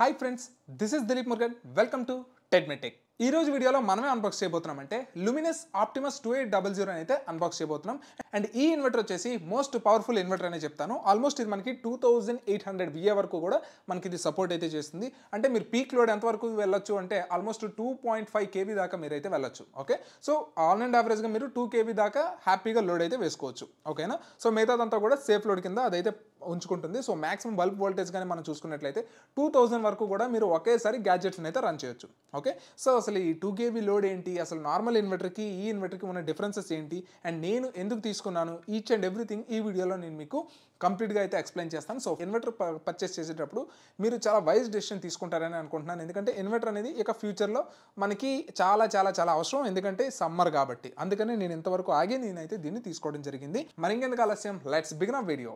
Hi friends, this is Dilip Morgan. Welcome to TEDMETech. ఈ రోజు వీడియోలో మనమే అన్బాక్స్ చేయబోతున్నాం అంటే Luminous Optimus two eight double zero అయితే అన్బాక్స్ చేయబోతున్నాం అండ్ ఈ ఇన్వర్టర్ వచ్చేసి మోస్ట్ పవర్ఫుల్ ఇన్వర్టర్ అనే చెప్తాను ఆల్మోస్ట్ ఇది మనకి two thousand eight hundred VA వరకు కూడా మనకి ఇది సపోర్ట్ అయితే చేస్తుంది అంటే మీరు పీక్ లోడ్ ఎంతవరకు వెళ్ళొచ్చు అంటే almost two point five KB దాకా అయితే వెళ్ళొచ్చు ఓకే సో ఆల్ అండ్ యావరేజ్గా మీరు టూ కేబీ దాకా హ్యాపీగా లోడ్ అయితే వేసుకోవచ్చు ఓకేనా సో మిగతాదంతా కూడా సేఫ్ లోడ్ కింద అదైతే ఉంచుకుంటుంది సో మాక్సిమం బల్బ్ వోల్టేజ్ కానీ మనం చూసుకున్నట్లయితే టూ థౌజండ్ వరకు కూడా మీరు ఒకేసారి గ్యాజెట్స్ అయితే రన్ చేయొచ్చు ఓకే సో అసలు అసలు ఈ టూ కేబీ లోడ్ ఏంటి అసలు నార్మల్ ఇన్వర్టర్కి ఈ ఇన్వర్టర్కి ఉన్న డిఫరెన్సెస్ ఏంటి అండ్ నేను ఎందుకు తీసుకున్నాను ఈచ్ అండ్ ఎవ్రీథింగ్ ఈ వీడియోలో నేను మీకు కంప్లీట్గా అయితే ఎక్స్ప్లెయిన్ చేస్తాను సో ఇన్వర్టర్ పర్చేస్ చేసేటప్పుడు మీరు చాలా వైజ్ డెసిషన్ తీసుకుంటారని అనుకుంటున్నాను ఎందుకంటే ఇన్వర్టర్ అనేది ఇక ఫ్యూచర్లో మనకి చాలా చాలా చాలా అవసరం ఎందుకంటే సమ్మర్ కాబట్టి అందుకనే నేను ఇంతవరకు ఆగి నేనైతే దీన్ని తీసుకోవడం జరిగింది మరింకెందుకు ఆలస్యం let's begin of video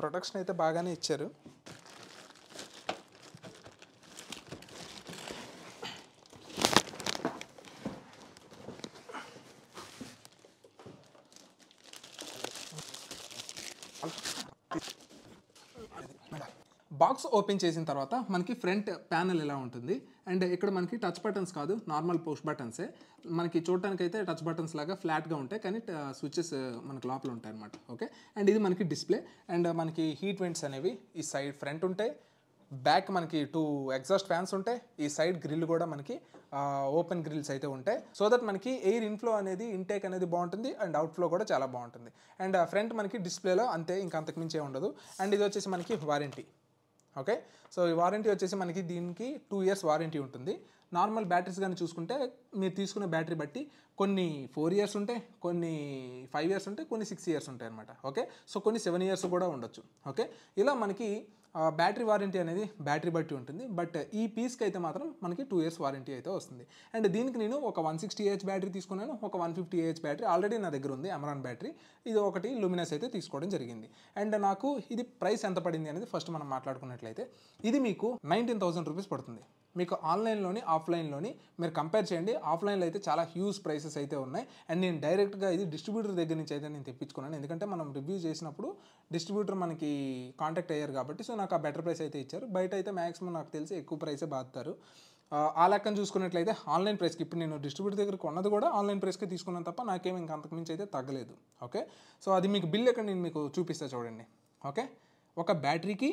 protection అయితే బాగానే ఇచ్చారు Thank బాక్స్ ఓపెన్ చేసిన తర్వాత మనకి ఫ్రంట్ ప్యానెల్ ఇలా ఉంటుంది అండ్ ఇక్కడ మనకి టచ్ బటన్స్ కాదు నార్మల్ పుష్ బటన్సే మనకి చూడటానికి అయితే టచ్ బటన్స్ లాగా ఫ్లాట్గా ఉంటాయి కానీ స్విచ్చెస్ మనకి లోపల ఉంటాయి అనమాట ఓకే అండ్ ఇది మనకి డిస్ప్లే అండ్ మనకి హీట్ వెంట్స్ అనేవి ఈ సైడ్ ఫ్రంట్ ఉంటాయి బ్యాక్ మనకి టూ ఎగ్జాస్ట్ ఫ్యాన్స్ ఉంటాయి ఈ సైడ్ గ్రిల్ కూడా మనకి ఓపెన్ గ్రిల్స్ అయితే ఉంటాయి సో దట్ మనకి ఎయిర్ ఇన్ఫ్లో అనేది ఇంటేక్ అనేది బాగుంటుంది అండ్ అవుట్ఫ్లో కూడా చాలా బాగుంటుంది అండ్ ఫ్రంట్ మనకి డిస్ప్లేలో అంతే ఇంకా అంతకుమించే ఉండదు అండ్ ఇది వచ్చేసి మనకి వారంటీ ఓకే సో ఈ వారంటీ వచ్చేసి మనకి దీనికి టూ ఇయర్స్ వారంటీ ఉంటుంది నార్మల్ బ్యాటరీస్ కానీ చూసుకుంటే మీరు తీసుకునే బ్యాటరీ బట్టి కొన్ని ఫోర్ ఇయర్స్ ఉంటాయి కొన్ని ఫైవ్ ఇయర్స్ ఉంటాయి కొన్ని సిక్స్ ఇయర్స్ ఉంటాయి అనమాట ఓకే సో కొన్ని సెవెన్ ఇయర్స్ కూడా ఉండొచ్చు ఓకే ఇలా మనకి బ్యాటరీ వారంటీ అనేది బ్యాటరీ బట్టి ఉంటుంది బట్ ఈ పీస్కి అయితే మాత్రం మనకి టూ ఇయర్స్ వారంటీ అయితే వస్తుంది అండ్ దీనికి నేను ఒక వన్ సిక్స్టీ ఏహెచ్ బ్యాటరీ తీసుకున్నాను ఒక one fifty AH battery already నా దగ్గర ఉంది అమరాన్ బ్యాటరీ ఇది ఒకటి లూమినస్ అయితే తీసుకోవడం జరిగింది అండ్ నాకు ఇది ప్రైస్ ఎంత పడింది అనేది ఫస్ట్ మనం మాట్లాడుకున్నట్లయితే ఇది మీకు నైన్టీన్ థౌసండ్ రూపీస్ పడుతుంది మీకు ఆన్లైన్లోని ఆఫ్లైన్లోని మీరు కంపేర్ చేయండి ఆఫ్లైన్లో అయితే చాలా హ్యూజ్ ప్రైసెస్ అయితే ఉన్నాయి అండ్ నేను డైరెక్ట్గా ఇది డిస్ట్రిబ్యూటర్ దగ్గర నుంచి అయితే నేను తెప్పించుకున్నాను ఎందుకంటే మనం రివ్యూ చేసినప్పుడు డిస్ట్రిబ్యూటర్ మనకి కాంటాక్ట్ అయ్యారు కాబట్టి సో నాకు ఆ బెటర్ ప్రైస్ అయితే ఇచ్చారు బయట అయితే మ్యాక్సిమం నాకు తెలిసి ఎక్కువ ప్రైసే బాధతారు ఆ లెక్కను చూసుకున్నట్లయితే ఆన్లైన్ ప్రైస్కి ఇప్పుడు నేను డిస్ట్రిబ్యూటర్ దగ్గర కొన్నది కూడా ఆన్లైన్ ప్రైస్కి తీసుకున్నాను తప్ప నాకేమి ఇంకా అంతకుమించి అయితే తగ్గలేదు ఓకే సో అది మీకు బిల్ ఎక్కడ నేను మీకు చూపిస్తా చూడండి ఓకే ఒక బ్యాటరీకి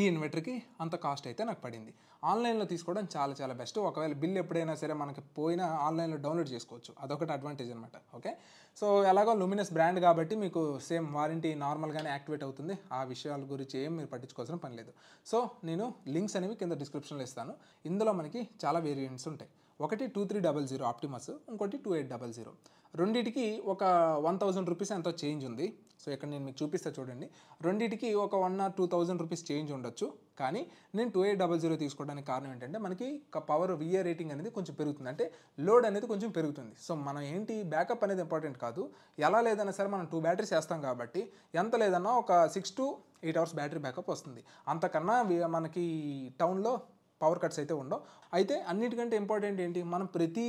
ఈ ఇన్వర్టర్కి అంత కాస్ట్ అయితే నాకు పడింది ఆన్లైన్లో తీసుకోవడం చాలా చాలా బెస్ట్ ఒకవేళ బిల్ ఎప్పుడైనా సరే మనకి పోయినా ఆన్లైన్లో డౌన్లోడ్ చేసుకోవచ్చు అదొకటి అడ్వాంటేజ్ అనమాట ఓకే సో ఎలాగో లూమినస్ బ్రాండ్ కాబట్టి మీకు సేమ్ వారంటీ నార్మల్గానే యాక్టివేట్ అవుతుంది ఆ విషయాల గురించి ఏం మీరు పట్టించుకోవాల్సిన పని లేదు సో నేను లింక్స్ అనేవి కింద డిస్క్రిప్షన్లో ఇస్తాను ఇందులో మనకి చాలా వేరియంట్స్ ఉంటాయి ఒకటి two three double zero Optimus ఇంకోటి టూ ఎయిట్ డబల్ జీరో రెండింటికి ఒక వన్ థౌజండ్ రూపీస్ ఎంతో చేంజ్ ఉంది సో ఇక్కడ నేను మీకు చూపిస్తా చూడండి రెండింటికి ఒక one or two thousand rupees change ఉండొచ్చు కానీ నేను టూ ఎయిట్ డబల్ జీరో తీసుకోవడానికి కారణం ఏంటంటే మనకి పవర్ విఏ రేటింగ్ అనేది కొంచెం పెరుగుతుంది అంటే లోడ్ అనేది కొంచెం పెరుగుతుంది సో మనం ఏంటి బ్యాకప్ అనేది ఇంపార్టెంట్ కాదు ఎలా లేదన్నా సరే మనం టూ బ్యాటరీస్ వేస్తాం కాబట్టి ఎంత లేదన్నా ఒక six to eight hours battery backup వస్తుంది అంతకన్నా మనకి టౌన్లో పవర్ కట్స్ అయితే ఉండవు అయితే అన్నిటికంటే ఇంపార్టెంట్ ఏంటి మనం ప్రతి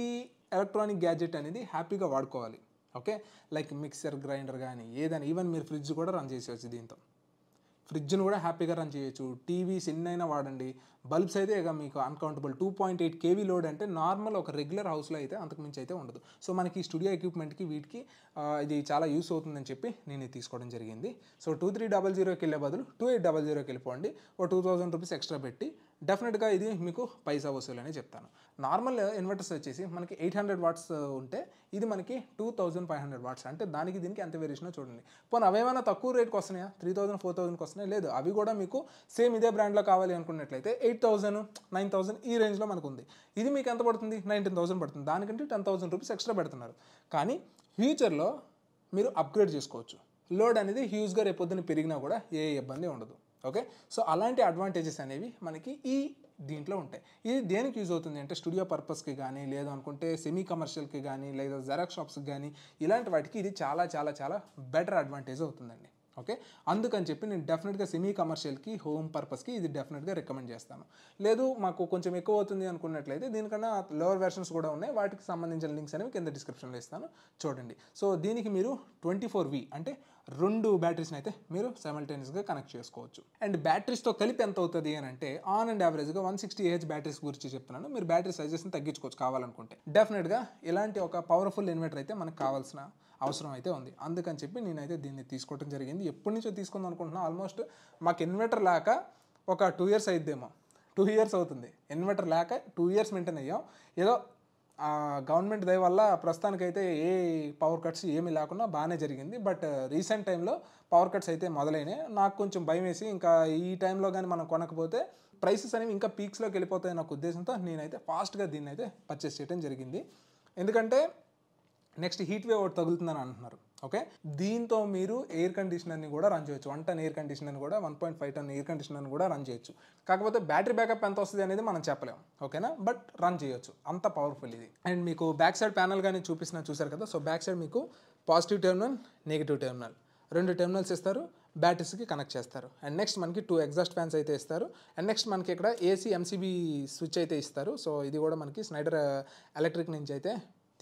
ఎలక్ట్రానిక్ గ్యాడ్జెట్ అనేది హ్యాపీగా వాడుకోవాలి ఓకే లైక్ మిక్సర్ గ్రైండర్ కానీ ఏదైనా ఈవెన్ మీరు ఫ్రిడ్జ్ కూడా రన్ చేసేవచ్చు దీంతో ఫ్రిడ్జ్ను కూడా హ్యాపీగా రన్ చేయొచ్చు టీవీస్ ఎన్నైనా వాడండి బల్బ్స్ అయితే ఇక మీకు uncountable two point eight KV load అంటే నార్మల్ ఒక రెగ్యులర్ హౌస్లో అయితే అంతకుమించి అయితే ఉండదు సో మనకి స్టూడియో ఎక్విప్మెంట్కి వీటికి ఇది చాలా యూస్ అవుతుందని చెప్పి నేను తీసుకోవడం జరిగింది సో టూ త్రీ డబల్ జీరోకి వెళ్ళే బదులు టూ ఎయిట్ డబల్ జీరోకి వెళ్ళిపోండి ఓ టూ థౌసండ్ రూపీస్ ఎక్స్ట్రా పెట్టి డెఫినెట్గా ఇది మీకు పైసా వసూలు అని చెప్తాను నార్మల్ ఇన్వర్టర్స్ వచ్చేసి మనకి ఎయిట్ హండ్రెడ్ వాట్స్ ఉంటే ఇది మనకి two thousand five hundred watts అంటే దానికి దీనికి ఎంత వేరియేషన్ చూడండి పోనీ అవేమైనా తక్కువ రేట్కి వస్తున్నాయా త్రీ థౌసండ్ ఫోర్ థౌసండ్కి వస్తున్నాయి లేదు అవి కూడా మీకు సేమ్ ఇదే బ్రాండ్లో కావాలి అనుకున్నట్లయితే ఎయిట్ థౌసండ్ నైన్ థౌసండ్ ఈ రేంజ్లో మనకు ఉంది ఇది మీకు ఎంత పడుతుంది నైన్టీన్ థౌసండ్ పడుతుంది దానికంటే టెన్ థౌసండ్ రూపీస్ ఎక్స్ట్రా పెడుతున్నారు కానీ ఫ్యూచర్లో మీరు అప్గ్రేడ్ చేసుకోవచ్చు లోడ్ అనేది హ్యూజ్గా రేపొద్దున పెరిగినా కూడా ఏ ఇబ్బంది ఉండదు ఓకే సో అలాంటి అడ్వాంటేజెస్ అనేవి మనకి ఈ దీంట్లో ఉంటాయి ఇది దేనికి యూజ్ అవుతుంది అంటే స్టూడియో పర్పస్కి కానీ లేదా అనుకుంటే సెమీ కమర్షియల్కి కానీ లేదా జెరాక్స్ షాప్స్కి కానీ ఇలాంటి వాటికి ఇది చాలా చాలా చాలా బెటర్ అడ్వాంటేజ్ అవుతుందండి ఓకే అందుకని చెప్పి నేను డెఫినెట్గా సెమీ కమర్షియల్కి హోమ్ పర్పస్కి ఇది డెఫినెట్గా రికమెండ్ చేస్తాను లేదు మాకు కొంచెం ఎక్కువ అవుతుంది అనుకున్నట్లయితే దీనికన్నా లోవర్ వెర్షన్స్ కూడా ఉన్నాయి వాటికి సంబంధించిన లింక్స్ అనేవి కింద డిస్క్రిప్షన్లో ఇస్తాను చూడండి సో దీనికి మీరు ట్వంటీ ఫోర్ వి అంటే రెండు బ్యాటరీస్ని అయితే మీరు సైమల్టేనియస్గా కనెక్ట్ చేసుకోవచ్చు అండ్ బ్యాటరీస్తో కలిపి ఎంత అవుతుంది అని అంటే ఆన్ అండ్ యావరేజ్గా వన్ సిక్స్టీ ఏహెచ్ బ్యాటరీస్ గురించి చెప్తున్నాను మీరు బ్యాటరీ సైజెస్ని తగ్గించుకోవచ్చు కావాలనుకుంటే డెఫినెట్గా ఇలాంటి ఒక పవర్ఫుల్ ఇన్వర్టర్ అయితే మనకు కావాల్సిన అవసరం అయితే ఉంది అందుకని చెప్పి నేనైతే దీన్ని తీసుకోవడం జరిగింది ఎప్పటి నుంచో తీసుకుందాం అనుకుంటున్నా ఆల్మోస్ట్ మాకు ఇన్వర్టర్ లేక ఒక టూ ఇయర్స్ అయిద్దేమో టూ ఇయర్స్ అవుతుంది ఇన్వర్టర్ లేక టూ ఇయర్స్ మెయింటైన్ అయ్యాం ఏదో గవర్నమెంట్ దయ వల్ల ప్రస్తుతానికైతే ఏ పవర్ కట్స్ ఏమీ లేకుండా బాగానే జరిగింది బట్ రీసెంట్ టైంలో పవర్ కట్స్ అయితే మొదలైనాయి నాకు కొంచెం భయం వేసి ఇంకా ఈ టైంలో కానీ మనం కొనకపోతే ప్రైసెస్ అనేవి ఇంకా పీక్స్లోకి వెళ్ళిపోతాయి నాకు ఉద్దేశంతో నేనైతే ఫాస్ట్గా దీన్ని అయితే పర్చేస్ చేయడం జరిగింది ఎందుకంటే నెక్స్ట్ హీట్ వేవ్ ఒకటి తగులుతుందని అంటున్నారు ఓకే దీంతో మీరు ఎయిర్ కండిషనర్ని కూడా రన్ చేయొచ్చు వన్ టన్ ఎయిర్ కండిషనర్ని కూడా one point five ton air కండిషనర్ని కూడా రన్ చేయొచ్చు కాకపోతే బ్యాటరీ బ్యాకప్ ఎంత వస్తుంది అనేది మనం చెప్పలేము ఓకేనా బట్ రన్ చేయొచ్చు అంత పవర్ఫుల్ ఇది అండ్ మీకు బ్యాక్ సైడ్ ప్యానల్ కానీ చూపిస్తున్నా చూసారు కదా సో బ్యాక్ సైడ్ మీకు పాజిటివ్ టెర్మినల్ నెగిటివ్ టెర్మినల్ రెండు టెర్మినల్స్ ఇస్తారు బ్యాటరీస్కి కనెక్ట్ చేస్తారు అండ్ నెక్స్ట్ మనకి టూ ఎగ్జాస్ట్ ఫ్యాన్స్ అయితే ఇస్తారు అండ్ నెక్స్ట్ మనకి ఇక్కడ ఏసీ ఎంసీబీ స్విచ్ అయితే ఇస్తారు సో ఇది కూడా మనకి స్నైడర్ ఎలక్ట్రిక్ uh, నుంచి అయితే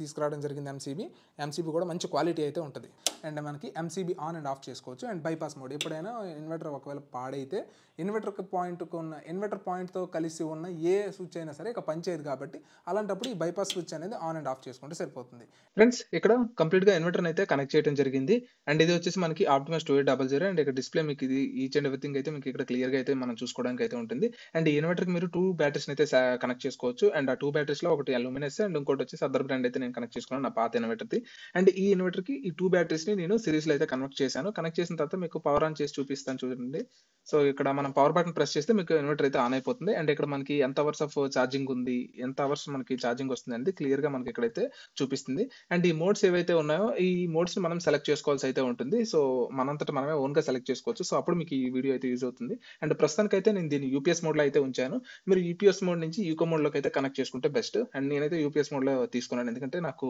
తీసుకురావడం జరిగింది ఎంసీబీ ఎంసీబీ కూడా మంచి క్వాలిటీ అయితే ఉంటుంది అండ్ మనకి ఎంసీబీ ఆన్ అండ్ ఆఫ్ చేసుకోవచ్చు అండ్ బైపాస్ మోడ్ ఎప్పుడైనా ఇన్వర్టర్ ఒకవేళ పాడైతే ఇన్వర్టర్కి పాయింట్కు ఉన్న ఇన్వర్టర్ పాయింట్తో కలిసి ఉన్న ఏ స్విచ్ అయినా సరే ఇక పనిచేయదు కాబట్టి అలాంటప్పుడు ఈ బైపాస్ స్విచ్ అనేది ఆన్ అండ్ ఆఫ్ చేసుకుంటే సరిపోతుంది ఫ్రెండ్స్ ఇక్కడ కంప్లీట్గా ఇన్వర్టర్ని అయితే కనెక్ట్ చేయడం జరిగింది అండ్ ఇది వచ్చేసి మనకి Optimus two double zero and ఇక్కడ డిస్ప్లే మీకు ఇది ఈచ్ అండ్ ఎవ్రీథింగ్ అయితే మీకు ఇక్కడ క్లియర్గా అయితే మనం చూసుకోవడానికి అయితే ఉంటుంది అండ్ ఈ ఇన్వర్టర్కి మీరు టూ బ్యాటరీస్ అయితే కనెక్ట్ చేసుకోవచ్చు అండ్ ఆ టూ బ్యాటరీస్లో ఒకటి అల్యూమినియస్ అండ్ ఇంకోటి వచ్చి సదర్ బ్రాండ్ అయితే నేను కనెక్ట్ చేసుకున్నాను నా పాత ఇన్వర్టర్ది అండ్ ఈ కి ఈ టూ బ్యాటరీస్ ని నేను సిరీస్ లో అయితే కనెక్ట్ చేశాను కనెక్ట్ చేసిన తర్వాత మీకు పవర్ ఆన్ చేసి చూపిస్తాను చూడండి సో ఇక్కడ మనం పవర్ బటన్ ప్రెస్ చేస్తే మీకు ఇన్వర్టర్ అయితే ఆన్ అయిపోతుంది అండ్ ఇక్కడ మనకి ఎంత అవర్స్ ఆఫ్ ఛార్జింగ్ ఉంది ఎంత అవర్స్ మనకి ఛార్జింగ్ వస్తుంది అనేది గా మనకి ఇక్కడైతే చూపిస్తుంది అండ్ ఈ మోడ్స్ ఏవైతే ఉన్నాయో ఈ మోడ్స్ ని మనం సెలెక్ట్ చేసుకోవాల్సి అయితే ఉంటుంది సో మనంతట మనమే గా సెలెక్ట్ చేసుకోవచ్చు సో అప్పుడు మీకు ఈ వీడియో అయితే యూజ్ అవుతుంది అండ్ ప్రస్తుతానికి అయితే నేను దీన్ని యూపీఎస్ మోడ్ లో అయితే ఉంచాను మీరు యూపీఎస్ మోడ్ నుంచి యూకో లోకి అయితే కనెక్ట్ చేసుకుంటే బెస్ట్ అండ్ నేనైతే యూపీఎస్ మోడ్ లో తీసుకున్నాను ఎందుకంటే ఏంటంటే నాకు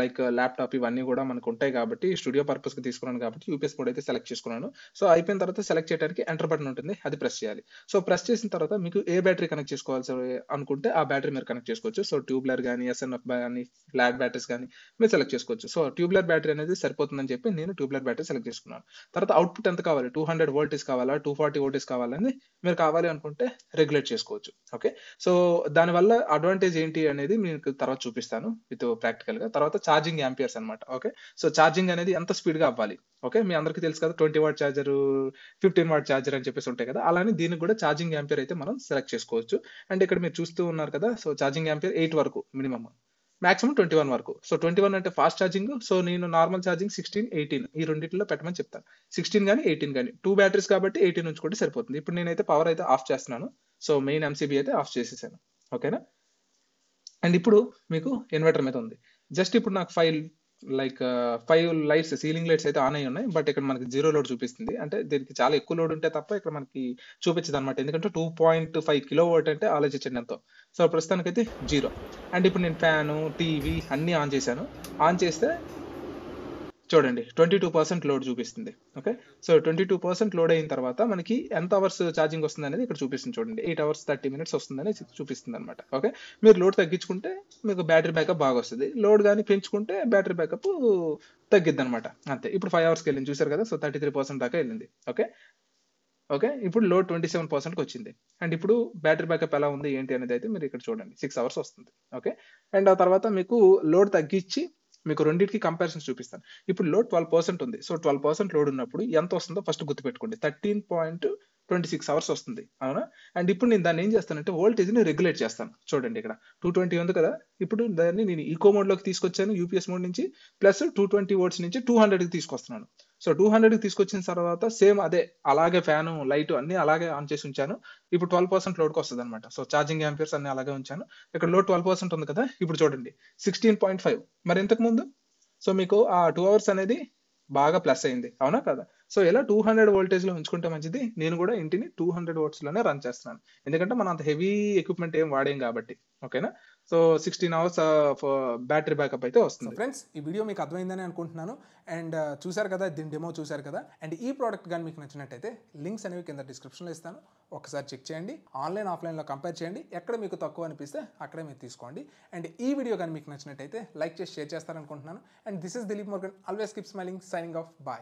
లైక్ ల్యాప్టాప్ ఇవన్నీ కూడా మనకు ఉంటాయి కాబట్టి స్టూడియో పర్పస్ కి తీసుకున్నాను కాబట్టి యూపీఎస్ బోర్డ్ అయితే సెలెక్ట్ చేసుకున్నాను సో అయిపోయిన తర్వాత సెలెక్ట్ చేయడానికి ఎంటర్ బటన్ ఉంటుంది అది ప్రెస్ చేయాలి సో ప్రెస్ చేసిన తర్వాత మీకు ఏ బ్యాటరీ కనెక్ట్ చేసుకోవాల్సి అనుకుంటే ఆ బ్యాటరీ మీరు కనెక్ట్ చేసుకోవచ్చు సో ట్యూబ్లర్ కానీ ఎస్ఎన్ఎఫ్ కానీ ఫ్లాట్ బ్యాటరీస్ కానీ మీరు సెలెక్ట్ చేసుకోవచ్చు సో ట్యూబ్లర్ బ్యాటరీ అనేది సరిపోతుందని చెప్పి నేను ట్యూబ్లర్ బ్యాటరీ సెలెక్ట్ చేసుకున్నాను తర్వాత అవుట్పుట్ ఎంత కావాలి టూ హండ్రెడ్ వోల్టేజ్ కావాలా టూ ఫార్టీ వోల్టేజ్ కావాలని మీరు కావాలి అనుకుంటే రెగ్యులేట్ చేసుకోవచ్చు ఓకే సో దానివల్ల అడ్వాంటేజ్ ఏంటి అనేది మీకు తర్వాత చూపిస్తాను విత్ ప్రాక్టికల్ గా తర్వాత ఛార్జింగ్ యాంపియర్స్ అనమాట ఓకే సో ఛార్జింగ్ అనేది ఎంత స్పీడ్ గా అవ్వాలి ఓకే మీ అందరికీ తెలుసు కదా twenty watt charger fifteen watt charger అని చెప్పేసి ఉంటాయి కదా అలానే దీనికి కూడా ఛార్జింగ్ యాంపియర్ అయితే మనం సెలెక్ట్ చేసుకోవచ్చు అండ్ ఇక్కడ మీరు చూస్తూ ఉన్నారు కదా సో ఛార్జింగ్ యాంపియర్ ఎయిట్ వరకు మినిమమ్ మాక్సిమం ట్వంటీ వన్ వరకు సో ట్వంటీ వన్ అంటే ఫాస్ట్ ఛార్జింగ్ సో నేను నార్మల్ ఛార్జింగ్ సిక్స్టీన్ ఎయిటీన్ ఈ రెండింటిలో పెట్టమని చెప్తాను సిక్స్టీన్ కానీ ఎయిటీన్ కానీ టూ బ్యాటరీస్ కాబట్టి ఎయిటీన్ నుంచి కూడా సరిపోతుంది ఇప్పుడు నేనైతే పవర్ అయితే ఆఫ్ చేస్తున్నాను సో మెయిన్ ఎంసీబీ అయితే ఆఫ్ చేసేసాను ఓకేనా అండ్ ఇప్పుడు మీకు ఇన్వర్టర్ మీద ఉంది జస్ట్ ఇప్పుడు నాకు five like five lights ceiling lights అయితే ఆన్ అయి ఉన్నాయి బట్ ఇక్కడ మనకి జీరో లోడ్ చూపిస్తుంది అంటే దీనికి చాలా ఎక్కువ లోడ్ ఉంటే తప్ప ఇక్కడ మనకి చూపించదు అనమాట ఎందుకంటే two point five kilo volt అంటే ఆలోచించండి ఎంతో సో ప్రస్తుతానికి అయితే జీరో అండ్ ఇప్పుడు నేను ఫ్యాను టీవీ అన్నీ ఆన్ చేశాను ఆన్ చేస్తే చూడండి ట్వంటీ టూ పర్సెంట్ లోడ్ చూపిస్తుంది okay so twenty two percent load అయిన తర్వాత మనకి ఎంత అవర్స్ ఛార్జింగ్ వస్తుంది అనేది ఇక్కడ చూపిస్తుంది చూడండి ఎయిట్ అవర్స్ థర్టీ మినిట్స్ వస్తుందని చూపిస్తుంది అనమాట ఓకే మీరు లోడ్ తగ్గించుకుంటే మీకు బ్యాటరీ బ్యాకప్ బాగా వస్తుంది లోడ్ కానీ పెంచుకుంటే బ్యాటరీ బ్యాకప్ తగ్గిద్ది అనమాట అంతే ఇప్పుడు ఫైవ్ అవర్స్కి వెళ్ళింది చూసారు కదా సో థర్టీ త్రీ పర్సెంట్ దాకా వెళ్ళింది ఓకే ఓకే ఇప్పుడు లోడ్ ట్వంటీ సెవెన్ పర్సెంట్కి వచ్చింది అండ్ ఇప్పుడు బ్యాటరీ బ్యాకప్ ఎలా ఉంది ఏంటి అనేది అయితే మీరు ఇక్కడ చూడండి సిక్స్ అవర్స్ వస్తుంది ఓకే అండ్ ఆ తర్వాత మీకు లోడ్ తగ్గించి మీకు రెండింటికి కంపారిజన్ చూపిస్తాను ఇప్పుడు లోడ్ ట్వెల్వ్ పర్సెంట్ ఉంది సో ట్వెల్వ్ పర్సెంట్ లోడ్ ఉన్నప్పుడు ఎంత వస్తుందో ఫస్ట్ గుర్తుపెట్టుకోండి thirteen point twenty six hours వస్తుంది అవునా అండ్ ఇప్పుడు నేను దాన్ని ఏం చేస్తానంటే వోల్టేజ్ని రెగ్యులేట్ చేస్తాను చూడండి ఇక్కడ టూ ట్వంటీ ఉంది కదా ఇప్పుడు దాన్ని నేను ఈకో మోడ్లోకి తీసుకొచ్చాను యూపీఎస్ మోడ్ నుంచి ప్లస్ టూ ట్వంటీ వోల్ట్స్ నుంచి టూ హండ్రెడ్కి తీసుకొస్తున్నాను సో టూ హండ్రెడ్కి తీసుకొచ్చిన తర్వాత సేమ్ అదే అలాగే ఫ్యాను లైట్ అన్ని అలాగే ఆన్ చేసి ఉంచాను ఇప్పుడు ట్వెల్వ్ పర్సెంట్ లోడ్కి వస్తుంది అనమాట సో ఛార్జింగ్ యాంపియర్స్ అన్ని అలాగే ఉంచాను ఇక్కడ లోడ్ ట్వెల్వ్ పర్సెంట్ ఉంది కదా ఇప్పుడు చూడండి సిక్స్టీన్ పాయింట్ ఫైవ్ మరి ఇంతకు ముందు సో మీకు ఆ టూ అవర్స్ అనేది బాగా ప్లస్ అయింది అవునా కదా సో ఇలా టూ హండ్రెడ్ వోల్టేజ్లో ఉంచుకుంటే మంచిది నేను కూడా ఇంటిని టూ హండ్రెడ్ లోనే రన్ చేస్తున్నాను ఎందుకంటే మనం అంత హెవీ ఎక్విప్మెంట్ ఏం వాడేం కాబట్టి ఓకేనా so sixteen hours battery backup అయితే వస్తుంది ఫ్రెండ్స్ ఈ వీడియో మీకు అర్థమైందని అనుకుంటున్నాను అండ్ చూశారు కదా దీని డెమో చూశారు కదా అండ్ ఈ ప్రోడక్ట్ కానీ మీకు నచ్చినట్టయితే లింక్స్ అనేవి కింద డిస్క్రిప్షన్లో ఇస్తాను ఒకసారి చెక్ చేయండి ఆన్లైన్ ఆఫ్లైన్లో కంపేర్ చేయండి ఎక్కడ మీకు తక్కువ అనిపిస్తే అక్కడే మీరు తీసుకోండి అండ్ ఈ వీడియో కానీ మీకు నచ్చినట్టయితే లైక్ చేసి షేర్ చేస్తారనుకుంటున్నాను and this is Dilip Morgan always keep smiling signing off bye